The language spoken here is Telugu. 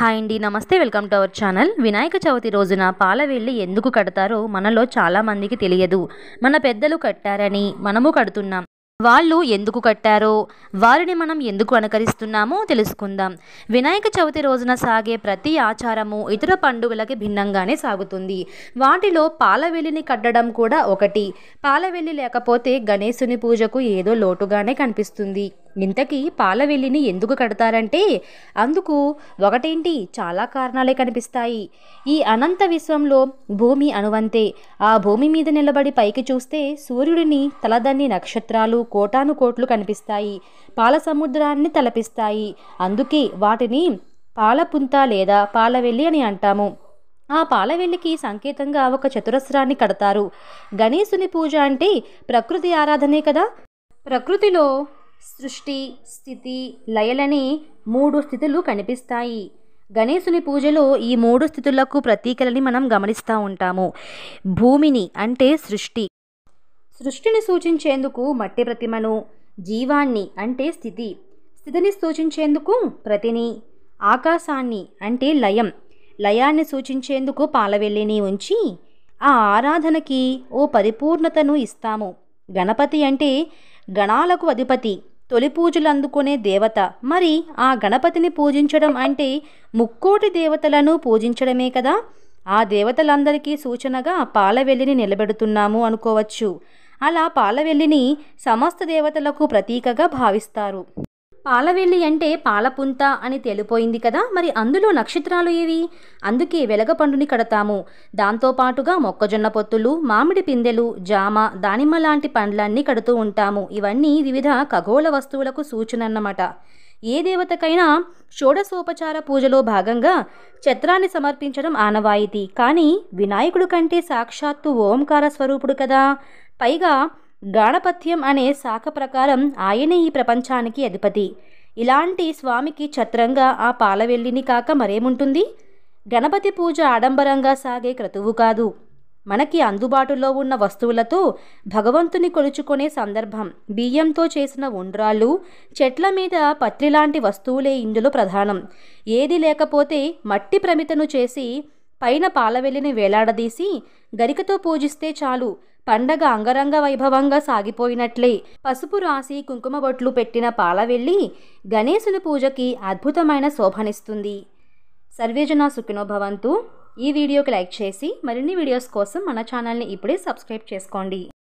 హాయ్ అండి నమస్తే welcome to our channel Vinayaka Chavithi రోజున పాలవేళ్ళు ఎందుకు కడతారో మనలో చాలామందికి తెలియదు మన పెద్దలు కట్టారని మనము కడుతున్నాం వాళ్ళు ఎందుకు కట్టారో వారిని మనం ఎందుకు అనుకరిస్తున్నామో తెలుసుకుందాం వినాయక చవితి రోజున సాగే ప్రతి ఆచారము ఇతర పండుగలకి భిన్నంగానే సాగుతుంది వాటిలో పాలవెల్లిని కట్టడం కూడా ఒకటి పాలవెల్లి లేకపోతే గణేశుని పూజకు ఏదో లోటుగానే కనిపిస్తుంది ఇంతకీ పాలవెల్లిని ఎందుకు కడతారంటే అందుకు ఒకటేంటి చాలా కారణాలే కనిపిస్తాయి ఈ అనంత విశ్వంలో భూమి అనువంతే ఆ భూమి మీద నిలబడి పైకి చూస్తే సూర్యుడిని తలదన్ని నక్షత్రాలు కోటాను కోట్లు కనిపిస్తాయి పాల సముద్రాన్ని తలపిస్తాయి అందుకే వాటిని పాలపుంత లేదా పాలవెల్లి అని అంటాము ఆ పాలవెల్లికి సంకేతంగా ఒక చతురస్రాన్ని కడతారు గణేశుని పూజ అంటే ప్రకృతి ఆరాధనే కదా ప్రకృతిలో సృష్టి స్థితి లయలని మూడు స్థితులు కనిపిస్తాయి గణేశుని పూజలో ఈ మూడు స్థితులకు ప్రతీకలని మనం గమనిస్తూ ఉంటాము భూమిని అంటే సృష్టి సృష్టిని సూచించేందుకు మట్టి ప్రతిమను జీవాన్ని అంటే స్థితి స్థితిని సూచించేందుకు ప్రతిని ఆకాశాన్ని అంటే లయం లయాన్ని సూచించేందుకు పాలవెల్లిని ఉంచి ఆ ఆరాధనకి ఓ పరిపూర్ణతను ఇస్తాము గణపతి అంటే గణాలకు అధిపతి తొలి పూజలు అందుకునే దేవత మరి ఆ గణపతిని పూజించడం అంటే ముక్కోటి దేవతలను పూజించడమే కదా ఆ దేవతలందరికీ సూచనగా పాలవెల్లిని నిలబెడుతున్నాము అనుకోవచ్చు అలా పాలవెల్లిని సమస్త దేవతలకు ప్రతీకగా భావిస్తారు పాలవెల్లి అంటే పాలపుంత అని తేలిపోయింది కదా మరి అందులో నక్షత్రాలు ఏవి అందుకే వెలగపండుని కడతాము దాంతోపాటుగా మొక్కజొన్న పొత్తులు మామిడి పిందెలు జామ దానిమ్మ లాంటి పండ్లన్నీ కడుతూ ఉంటాము ఇవన్నీ వివిధ ఖగోళ వస్తువులకు సూచన అన్నమాట ఏ దేవతకైనా షోడశోపచార పూజలో భాగంగా చత్రాన్ని సమర్పించడం ఆనవాయితీ కానీ వినాయకుడు కంటే సాక్షాత్తు ఓంకార స్వరూపుడు కదా పైగా గాణపత్యం అనే శాఖ ప్రకారం ఆయనే ఈ ప్రపంచానికి అధిపతి ఇలాంటి స్వామికి ఛత్రంగా ఆ పాలవెల్లిని కాక మరేముంటుంది గణపతి పూజ ఆడంబరంగా సాగే క్రతువు కాదు మనకి అందుబాటులో ఉన్న వస్తువులతో భగవంతుని కొలుచుకునే సందర్భం బియ్యంతో చేసిన ఉండ్రాళ్ళు చెట్ల మీద పత్రి లాంటి వస్తువులే ఇందులో ప్రధానం ఏది లేకపోతే మట్టి ప్రమితను చేసి పైన పాలవెల్లిని వేలాడదీసి గరికతో పూజిస్తే చాలు పండగ అంగరంగ వైభవంగా సాగిపోయినట్లే పసుపు రాసి కుంకుమ బొట్లు పెట్టిన పాల వెళ్ళి గణేశుని పూజకి అద్భుతమైన శోభనిస్తుంది సర్వేజన సుఖినోభవంతు ఈ వీడియోకి లైక్ చేసి మరిన్ని వీడియోస్ కోసం మన ఛానల్ని ఇప్పుడే సబ్స్క్రైబ్ చేసుకోండి